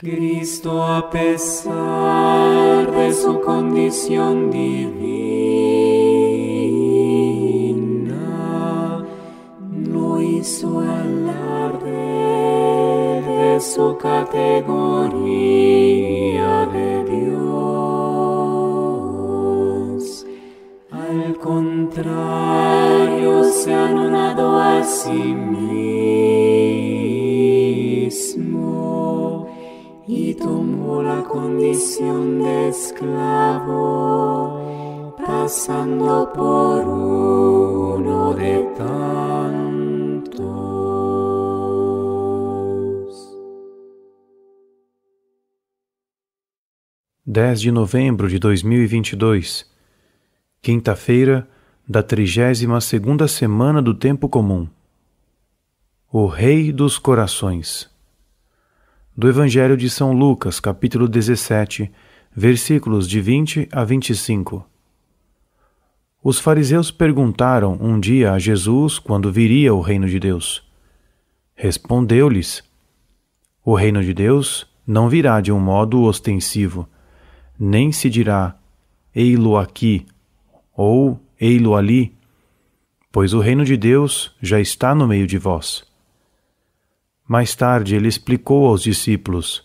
Cristo a pesar de su condición divina, no hizo alarde de su categoría de Dios. Al contrario, se anonadó a sí mismo condición de esclavo, pasando por uno de tantos. 10 de novembro de 2022, quinta-feira da trigésima segunda semana do tempo comum. O Rei dos Corações do Evangelho de São Lucas, capítulo 17, versículos de 20 a 25. Os fariseus perguntaram um dia a Jesus quando viria o reino de Deus. Respondeu-lhes: O reino de Deus não virá de um modo ostensivo, nem se dirá: Ei-lo aqui ou ei-lo ali, pois o reino de Deus já está no meio de vós. Mais tarde ele explicou aos discípulos: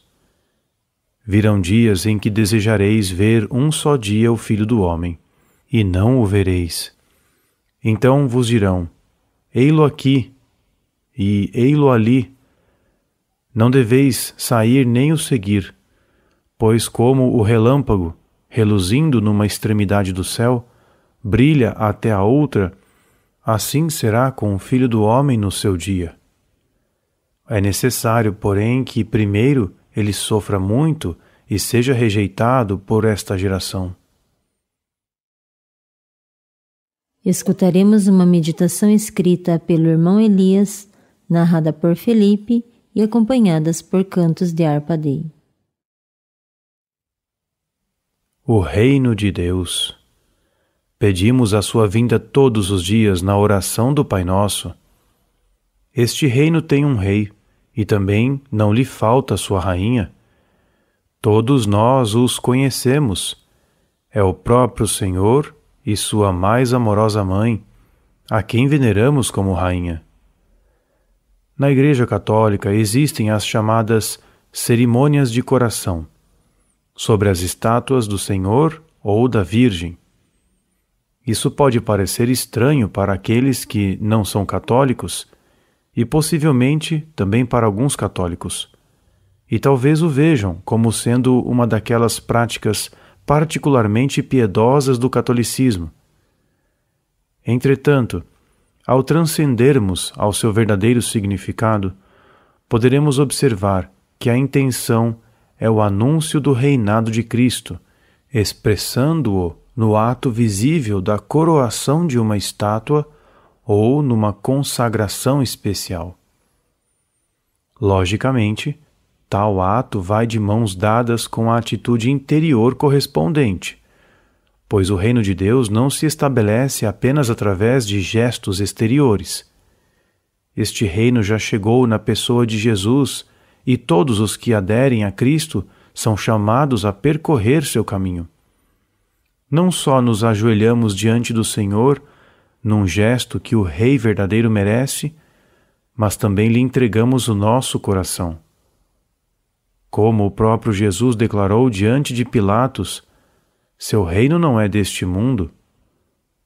Virão dias em que desejareis ver um só dia o Filho do Homem, e não o vereis. Então vos dirão: Ei-lo aqui e ei-lo ali. Não deveis sair nem o seguir, pois, como o relâmpago, reluzindo numa extremidade do céu, brilha até a outra, assim será com o Filho do Homem no seu dia. É necessário, porém, que primeiro ele sofra muito e seja rejeitado por esta geração. Escutaremos uma meditação escrita pelo irmão Elias, narrada por Felipe e acompanhadas por cantos de Arpadei. O Reino de Deus. Pedimos a sua vinda todos os dias na oração do Pai Nosso este reino tem um rei, e também não lhe falta sua rainha. Todos nós os conhecemos. É o próprio Senhor e sua mais amorosa mãe, a quem veneramos como rainha. Na Igreja Católica existem as chamadas cerimônias de coração, sobre as estátuas do Senhor ou da Virgem. Isso pode parecer estranho para aqueles que não são católicos e possivelmente também para alguns católicos. E talvez o vejam como sendo uma daquelas práticas particularmente piedosas do catolicismo. Entretanto, ao transcendermos ao seu verdadeiro significado, poderemos observar que a intenção é o anúncio do reinado de Cristo, expressando-o no ato visível da coroação de uma estátua ou numa consagração especial. Logicamente, tal ato vai de mãos dadas com a atitude interior correspondente, pois o reino de Deus não se estabelece apenas através de gestos exteriores. Este reino já chegou na pessoa de Jesus e todos os que aderem a Cristo são chamados a percorrer seu caminho. Não só nos ajoelhamos diante do Senhor, num gesto que o Rei verdadeiro merece, mas também lhe entregamos o nosso coração. Como o próprio Jesus declarou diante de Pilatos, seu reino não é deste mundo.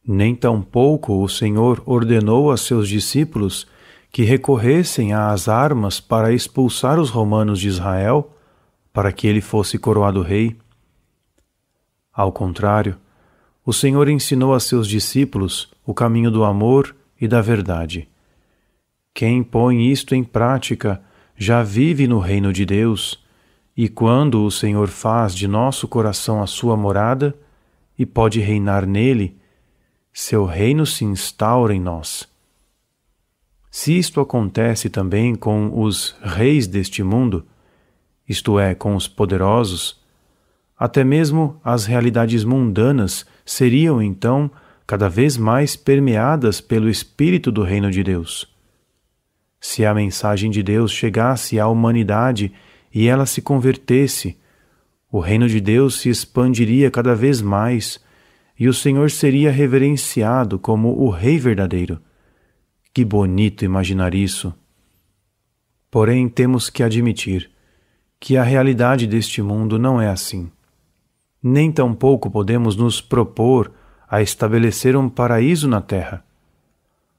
Nem tampouco o Senhor ordenou a seus discípulos que recorressem às armas para expulsar os romanos de Israel, para que ele fosse coroado rei. Ao contrário, o Senhor ensinou a seus discípulos o caminho do amor e da verdade. Quem põe isto em prática já vive no reino de Deus, e quando o Senhor faz de nosso coração a sua morada e pode reinar nele, seu reino se instaura em nós. Se isto acontece também com os reis deste mundo, isto é, com os poderosos, até mesmo as realidades mundanas seriam então cada vez mais permeadas pelo Espírito do Reino de Deus. Se a mensagem de Deus chegasse à humanidade e ela se convertesse, o Reino de Deus se expandiria cada vez mais e o Senhor seria reverenciado como o Rei verdadeiro. Que bonito imaginar isso! Porém, temos que admitir que a realidade deste mundo não é assim nem tampouco podemos nos propor a estabelecer um paraíso na terra.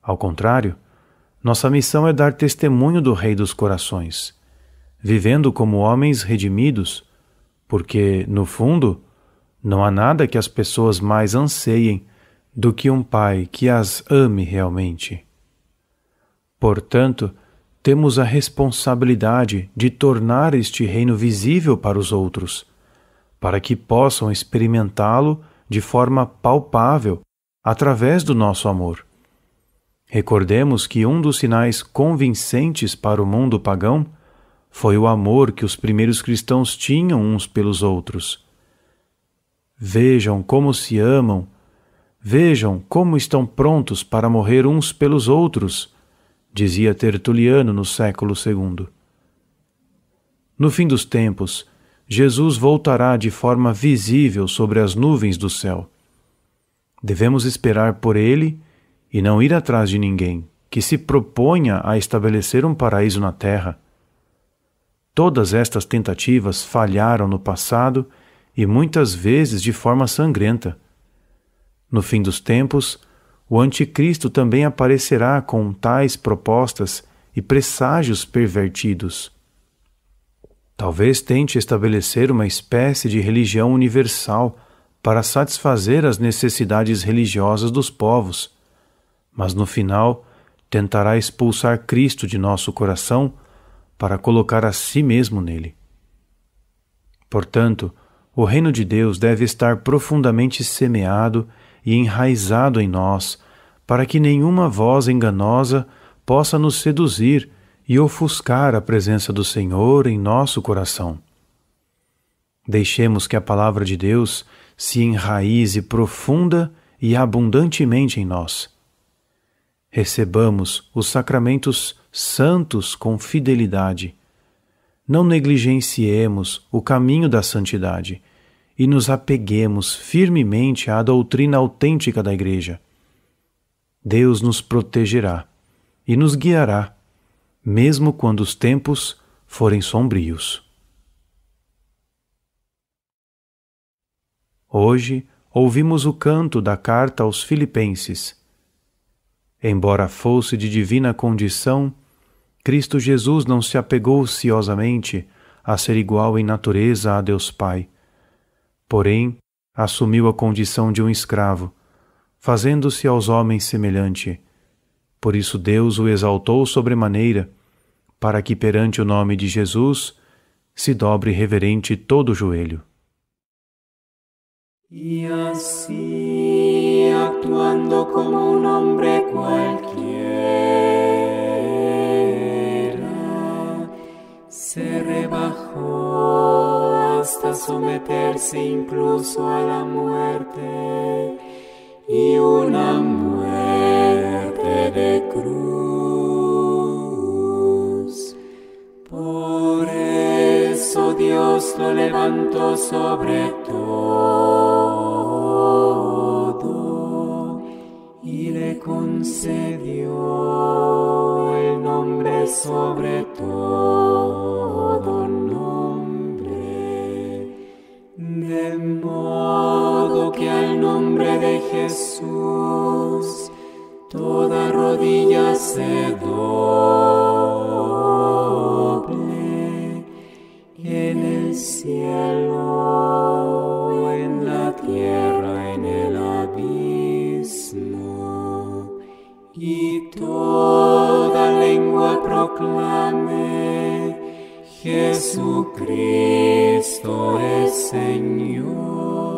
Ao contrário, nossa missão é dar testemunho do Rei dos Corações, vivendo como homens redimidos, porque, no fundo, não há nada que as pessoas mais anseiem do que um Pai que as ame realmente. Portanto, temos a responsabilidade de tornar este reino visível para os outros para que possam experimentá-lo de forma palpável através do nosso amor. Recordemos que um dos sinais convincentes para o mundo pagão foi o amor que os primeiros cristãos tinham uns pelos outros. Vejam como se amam, vejam como estão prontos para morrer uns pelos outros, dizia Tertuliano no século II. No fim dos tempos, Jesus voltará de forma visível sobre as nuvens do céu. Devemos esperar por ele e não ir atrás de ninguém que se proponha a estabelecer um paraíso na terra. Todas estas tentativas falharam no passado e muitas vezes de forma sangrenta. No fim dos tempos, o Anticristo também aparecerá com tais propostas e presságios pervertidos Talvez tente estabelecer uma espécie de religião universal para satisfazer as necessidades religiosas dos povos, mas no final tentará expulsar Cristo de nosso coração para colocar a si mesmo nele. Portanto, o reino de Deus deve estar profundamente semeado e enraizado em nós, para que nenhuma voz enganosa possa nos seduzir e ofuscar a presença do Senhor em nosso coração. Deixemos que a palavra de Deus se enraize profunda e abundantemente em nós. Recebamos os sacramentos santos com fidelidade. Não negligenciemos o caminho da santidade e nos apeguemos firmemente à doutrina autêntica da Igreja. Deus nos protegerá e nos guiará mesmo quando os tempos forem sombrios. Hoje ouvimos o canto da carta aos Filipenses. Embora fosse de divina condição, Cristo Jesus não se apegou ociosamente a ser igual em natureza a Deus Pai. Porém, assumiu a condição de um escravo, fazendo-se aos homens semelhante por isso Deus o exaltou sobremaneira, para que perante o nome de Jesus se dobre reverente todo o joelho. E assim, actuando como um homem qualquer, se rebajou hasta someterse incluso a la muerte, e uma muerte. Dios lo levantó sobre todo y le concedió el nombre sobre todo nombre, de modo que al nombre de Jesús toda rodilla se doble. Jesucristo es Señor.